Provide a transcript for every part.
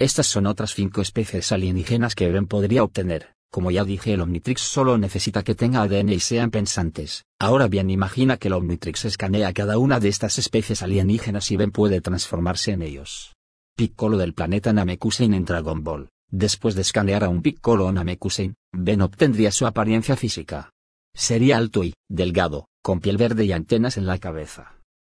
Estas son otras cinco especies alienígenas que Ben podría obtener. Como ya dije, el Omnitrix solo necesita que tenga ADN y sean pensantes. Ahora bien, imagina que el Omnitrix escanea cada una de estas especies alienígenas y Ben puede transformarse en ellos. Piccolo del planeta Namekusein en Dragon Ball. Después de escanear a un Piccolo Namekusein, Ben obtendría su apariencia física. Sería alto y delgado, con piel verde y antenas en la cabeza.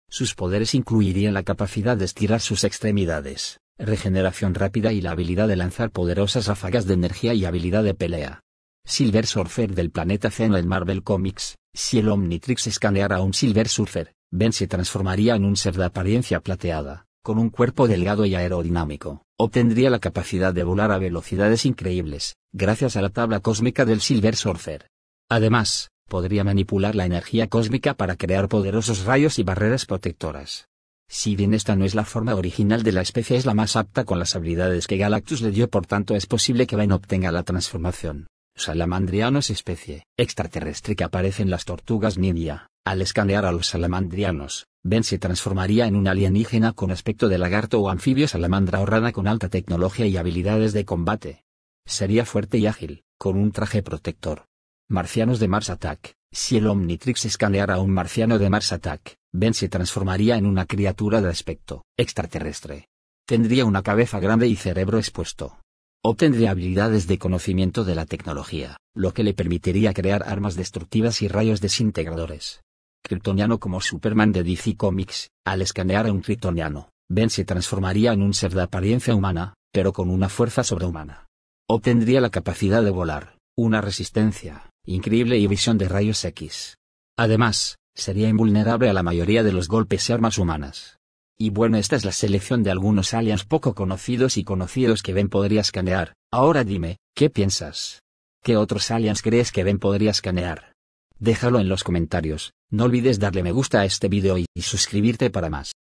Sus poderes incluirían la capacidad de estirar sus extremidades, regeneración rápida y la habilidad de lanzar poderosas ráfagas de energía y habilidad de pelea. Silver Surfer del planeta Zeno en Marvel Comics, si el Omnitrix escaneara a un Silver Surfer, Ben se transformaría en un ser de apariencia plateada, con un cuerpo delgado y aerodinámico, obtendría la capacidad de volar a velocidades increíbles, gracias a la tabla cósmica del Silver Surfer. Además, podría manipular la energía cósmica para crear poderosos rayos y barreras protectoras. Si bien esta no es la forma original de la especie es la más apta con las habilidades que Galactus le dio por tanto es posible que Ben obtenga la transformación. Salamandrianos especie extraterrestre que aparece en las tortugas ninja. Al escanear a los salamandrianos, Ben se transformaría en un alienígena con aspecto de lagarto o anfibio salamandra o rana con alta tecnología y habilidades de combate. Sería fuerte y ágil, con un traje protector. Marcianos de Mars Attack. Si el Omnitrix escaneara a un marciano de Mars Attack, Ben se transformaría en una criatura de aspecto extraterrestre. Tendría una cabeza grande y cerebro expuesto. Obtendría habilidades de conocimiento de la tecnología, lo que le permitiría crear armas destructivas y rayos desintegradores. Kryptoniano como Superman de DC Comics, al escanear a un kryptoniano, Ben se transformaría en un ser de apariencia humana, pero con una fuerza sobrehumana. Obtendría la capacidad de volar, una resistencia increíble y visión de rayos X. Además, sería invulnerable a la mayoría de los golpes y armas humanas. Y bueno, esta es la selección de algunos aliens poco conocidos y conocidos que Ben podría escanear. Ahora dime, ¿qué piensas? ¿Qué otros aliens crees que Ben podría escanear? Déjalo en los comentarios, no olvides darle me gusta a este video y, y suscribirte para más.